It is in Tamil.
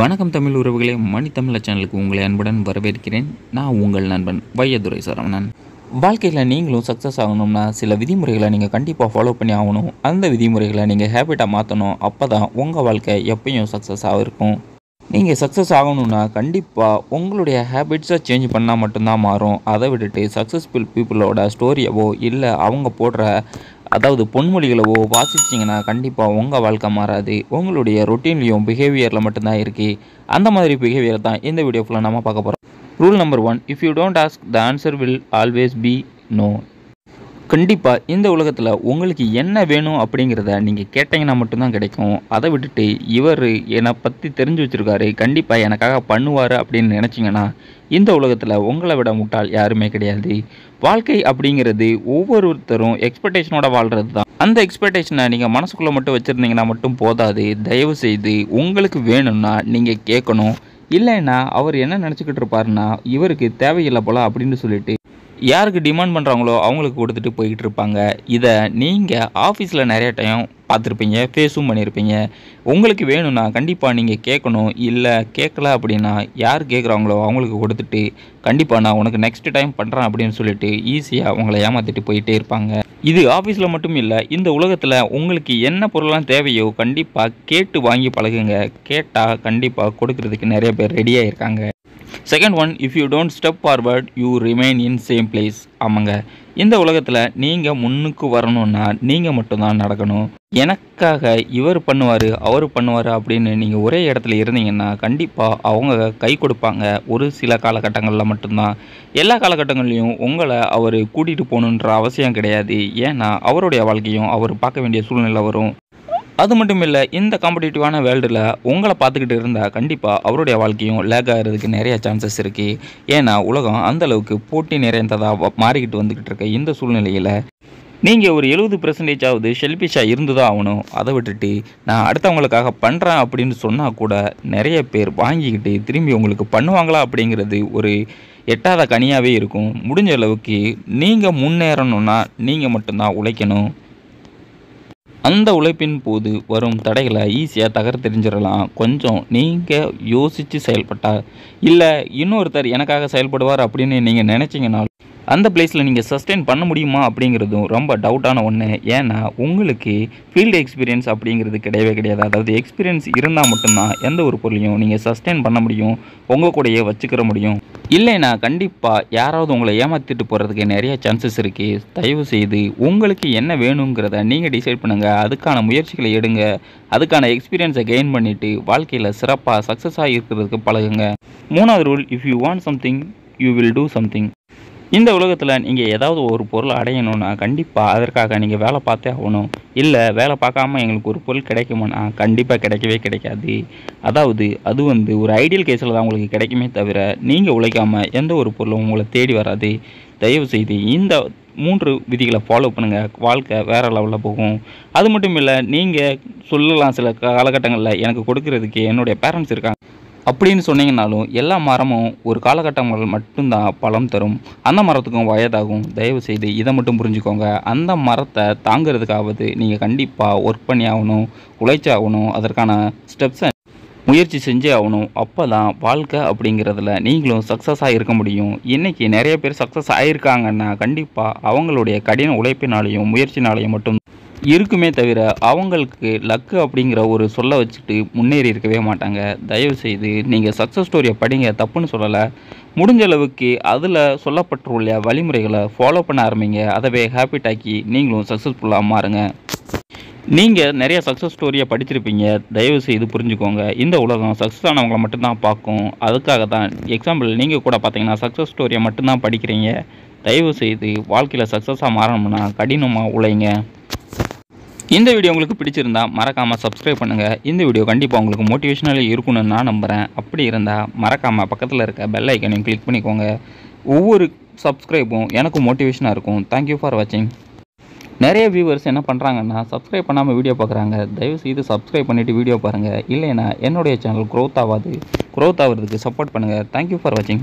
வணக்கம் தமிழ் உறவுகளே மணி தமிழ சேனலுக்கு உங்களை அன்புடன் வரவேற்கிறேன் நான் உங்கள் நண்பன் வையதுரை சரவணன் வாழ்க்கையில் நீங்களும் சக்ஸஸ் ஆகணும்னா சில விதிமுறைகளை நீங்கள் கண்டிப்பாக ஃபாலோ பண்ணி ஆகணும் அந்த விதிமுறைகளை நீங்கள் ஹேபிட்டாக மாற்றணும் அப்போ தான் உங்கள் வாழ்க்கை எப்பயும் சக்ஸஸ் ஆகிருக்கும் நீங்கள் சக்ஸஸ் ஆகணும்னா கண்டிப்பாக உங்களுடைய ஹேபிட்ஸை சேஞ்ச் பண்ணால் மட்டும்தான் மாறும் அதை விட்டுட்டு சக்ஸஸ்ஃபுல் பீப்புளோட ஸ்டோரியவோ இல்லை அவங்க போடுற அதாவது பொன்மொழிகளை ஓ வாசிச்சிங்கன்னா கண்டிப்பாக உங்கள் வாழ்க்கை மாறாது உங்களுடைய ரொட்டீன்லேயும் பிஹேவியரில் மட்டும்தான் இருக்குது அந்த மாதிரி பிஹேவியர் தான் இந்த வீடியோ ஃபுல்லாக நம்ம பார்க்க போகிறோம் rule number one if you don't ask the answer will always be no கண்டிப்பாக இந்த உலகத்தில் உங்களுக்கு என்ன வேணும் அப்படிங்கிறத நீங்கள் கேட்டீங்கன்னா மட்டும்தான் கிடைக்கும் அதை விட்டுட்டு இவர் என்னை பற்றி தெரிஞ்சு வச்சுருக்காரு கண்டிப்பாக எனக்காக பண்ணுவார் அப்படின்னு நினச்சிங்கன்னா இந்த உலகத்தில் உங்களை விட முட்டால் யாருமே கிடையாது வாழ்க்கை அப்படிங்கிறது ஒவ்வொருத்தரும் எக்ஸ்பெக்டேஷனோட வாழ்கிறது தான் அந்த எக்ஸ்பெக்டேஷனை நீங்கள் மனசுக்குள்ளே மட்டும் வச்சுருந்தீங்கன்னா மட்டும் போதாது தயவு செய்து உங்களுக்கு வேணும்னா நீங்கள் கேட்கணும் இல்லைன்னா அவர் என்ன நினச்சிக்கிட்டு இருப்பாருன்னா இவருக்கு தேவையில்லை போல அப்படின்னு சொல்லிட்டு யாருக்கு டிமாண்ட் பண்ணுறாங்களோ அவங்களுக்கு கொடுத்துட்டு போய்கிட்டு இருப்பாங்க இதை நீங்கள் ஆஃபீஸில் நிறைய டைம் பார்த்துருப்பீங்க ஃபேஸும் பண்ணியிருப்பீங்க உங்களுக்கு வேணும்னா கண்டிப்பாக நீங்கள் கேட்கணும் இல்லை கேட்கல அப்படின்னா யார் கேட்குறாங்களோ அவங்களுக்கு கொடுத்துட்டு கண்டிப்பாக நான் உனக்கு நெக்ஸ்ட் டைம் பண்ணுறேன் அப்படின்னு சொல்லிட்டு ஈஸியாக அவங்கள ஏமாற்றிட்டு போயிட்டே இருப்பாங்க இது ஆஃபீஸில் மட்டும் இல்லை இந்த உலகத்தில் உங்களுக்கு என்ன பொருள்லாம் தேவையோ கண்டிப்பாக கேட்டு வாங்கி பழகுங்க கேட்டால் கண்டிப்பாக கொடுக்கறதுக்கு நிறைய பேர் ரெடியாக இருக்காங்க second one if you don't step forward you remain in same place ஆமாங்க இந்த உலகத்தில் நீங்கள் முன்னுக்கு வரணும்னா நீங்கள் மட்டும்தான் நடக்கணும் எனக்காக இவர் பண்ணுவார் அவர் பண்ணுவார் அப்படின்னு நீங்கள் ஒரே இடத்துல இருந்தீங்கன்னா கண்டிப்பாக அவங்க கை கொடுப்பாங்க ஒரு சில காலகட்டங்களில் மட்டும்தான் எல்லா காலகட்டங்கள்லையும் உங்களை அவர் கூட்டிகிட்டு போகணுன்ற அவசியம் கிடையாது ஏன்னா அவருடைய வாழ்க்கையும் அவர் பார்க்க வேண்டிய சூழ்நிலை வரும் அது மட்டும் இல்லை இந்த காம்படிட்டிவான வேர்ல்டில் உங்களை பார்த்துக்கிட்டு இருந்தால் கண்டிப்பாக அவருடைய வாழ்க்கையும் லேக் ஆகிறதுக்கு நிறைய சான்சஸ் இருக்குது ஏன்னா உலகம் அந்தளவுக்கு போட்டி நிறைந்ததாக மாறிக்கிட்டு வந்துக்கிட்டு இருக்க இந்த சூழ்நிலையில் நீங்கள் ஒரு எழுபது பெர்சன்டேஜாவது ஷெல்பிஷாக இருந்துதான் ஆகணும் அதை விட்டுட்டு நான் அடுத்தவங்களுக்காக பண்ணுறேன் அப்படின்னு சொன்னால் கூட நிறைய பேர் வாங்கிக்கிட்டு திரும்பி உங்களுக்கு பண்ணுவாங்களா அப்படிங்கிறது ஒரு எட்டாத கனியாகவே இருக்கும் முடிஞ்ச அளவுக்கு நீங்கள் முன்னேறணுன்னா நீங்கள் மட்டும்தான் உழைக்கணும் அந்த உழைப்பின் போது வரும் தடைகளை ஈஸியாக தெரிஞ்சிடலாம் கொஞ்சம் நீங்கள் யோசித்து செயல்பட்டால் இல்லை இன்னொருத்தர் எனக்காக செயல்படுவார் அப்படின்னு நீங்கள் நினச்சிங்கனாலும் அந்த பிளேஸில் நீங்கள் சஸ்டெயின் பண்ண முடியுமா அப்படிங்கிறதும் ரொம்ப டவுட்டான ஒன்று ஏன்னா உங்களுக்கு ஃபீல்டு எக்ஸ்பீரியன்ஸ் அப்படிங்கிறது கிடையவே கிடையாது அதாவது எக்ஸ்பீரியன்ஸ் இருந்தால் மட்டும்தான் எந்த ஒரு பொருளையும் நீங்கள் சஸ்டெயின் பண்ண முடியும் உங்கள் கூடயே வச்சுக்கிற முடியும் இல்லைனா கண்டிப்பாக யாராவது உங்களை ஏமாற்றிட்டு போகிறதுக்கு நிறைய சான்சஸ் இருக்குது தயவு செய்து உங்களுக்கு என்ன வேணுங்கிறத நீங்கள் டிசைட் பண்ணுங்கள் அதுக்கான முயற்சிகளை எடுங்க அதுக்கான எக்ஸ்பீரியன்ஸை கெயின் பண்ணிவிட்டு வாழ்க்கையில் சிறப்பாக சக்ஸஸாக இருக்கிறதுக்கு பழகுங்க மூணாவது rule if you want something you will do something இந்த உலகத்தில் நீங்கள் ஏதாவது ஒரு பொருள் அடையணும்னா கண்டிப்பாக அதற்காக நீங்கள் வேலை பார்த்தே ஆகணும் இல்லை வேலை பார்க்காம எங்களுக்கு ஒரு பொருள் கிடைக்குமானா கண்டிப்பாக கிடைக்கவே கிடைக்காது அதாவது அது வந்து ஒரு ஐடியல் கேஸில் தான் உங்களுக்கு கிடைக்குமே தவிர நீங்கள் உழைக்காமல் எந்த ஒரு பொருளும் உங்களை தேடி வராது தயவு செய்து இந்த மூன்று விதிகளை ஃபாலோ பண்ணுங்கள் வாழ்க்கை வேறு லெவலில் போகும் அது மட்டும் இல்லை நீங்கள் சொல்லலாம் சில காலகட்டங்களில் எனக்கு கொடுக்கறதுக்கு என்னுடைய பேரண்ட்ஸ் இருக்காங்க அப்படின்னு சொன்னீங்கனாலும் எல்லா மரமும் ஒரு காலகட்டங்கள் மட்டும்தான் பழம் தரும் அந்த மரத்துக்கும் வயதாகும் தயவு செய்து இதை மட்டும் புரிஞ்சுக்கோங்க அந்த மரத்தை தாங்கிறதுக்காவது நீங்கள் கண்டிப்பாக ஒர்க் பண்ணி ஆகணும் உழைச்சாகணும் அதற்கான ஸ்டெப்ஸை முயற்சி செஞ்சே ஆகணும் அப்போ தான் வாழ்க்கை அப்படிங்கிறதுல நீங்களும் சக்ஸஸாக இருக்க முடியும் இன்றைக்கி நிறைய பேர் சக்ஸஸ் ஆகியிருக்காங்கன்னா கண்டிப்பாக அவங்களுடைய கடின உழைப்பினாலையும் முயற்சினாலையும் மட்டும் இருக்குமே தவிர அவங்களுக்கு லக்கு அப்படிங்கிற ஒரு சொல்ல வச்சுட்டு முன்னேறி இருக்கவே மாட்டாங்க தயவுசெய்து நீங்கள் சக்ஸஸ் ஸ்டோரியை படிங்க தப்புன்னு சொல்லலை முடிஞ்ச அளவுக்கு அதில் சொல்லப்பட்டுள்ள வழிமுறைகளை ஃபாலோ பண்ண ஆரம்பிங்க அதவே ஹேபிட் ஆக்கி நீங்களும் சக்ஸஸ்ஃபுல்லாக மாறுங்க நீங்கள் நிறைய சக்ஸஸ் ஸ்டோரியை படிச்சிருப்பீங்க தயவு செய்து புரிஞ்சுக்கோங்க இந்த உலகம் சக்ஸஸ் ஆனவங்களை மட்டும்தான் பார்க்கும் அதுக்காக தான் எக்ஸாம்பிள் நீங்கள் கூட பார்த்தீங்கன்னா சக்ஸஸ் ஸ்டோரியை மட்டும்தான் படிக்கிறீங்க தயவு செய்து வாழ்க்கையில் சக்ஸஸாக மாறணும்னா கடினமாக உழைங்க இந்த வீடியோ உங்களுக்கு பிடிச்சிருந்தா மறக்காமல் சப்ஸ்கிரைப் பண்ணுங்கள் இந்த வீடியோ கண்டிப்பாக உங்களுக்கு மோட்டிவேஷனலாக இருக்கும்னு நான் நம்புகிறேன் அப்படி இருந்தால் மறக்காமல் பக்கத்தில் இருக்க பெல் ஐக்கனையும் கிளிக் பண்ணிக்கோங்க ஒவ்வொரு சப்ஸ்கிரைபும் எனக்கு மோட்டிவேஷனாக இருக்கும் தேங்க்யூ ஃபார் வாட்சிங் நிறைய வியூவர்ஸ் என்ன பண்ணுறாங்கன்னா சப்ஸ்கிரைப் பண்ணாமல் வீடியோ பார்க்குறாங்க தயவு செய்து சப்ஸ்கிரைப் பண்ணிவிட்டு வீடியோ பாருங்கள் இல்லைன்னா என்னுடைய சேனல் க்ரோத் ஆகாது க்ரோத் ஆகிறதுக்கு சப்போர்ட் பண்ணுங்கள் தேங்க்யூ ஃபார் வாட்சிங்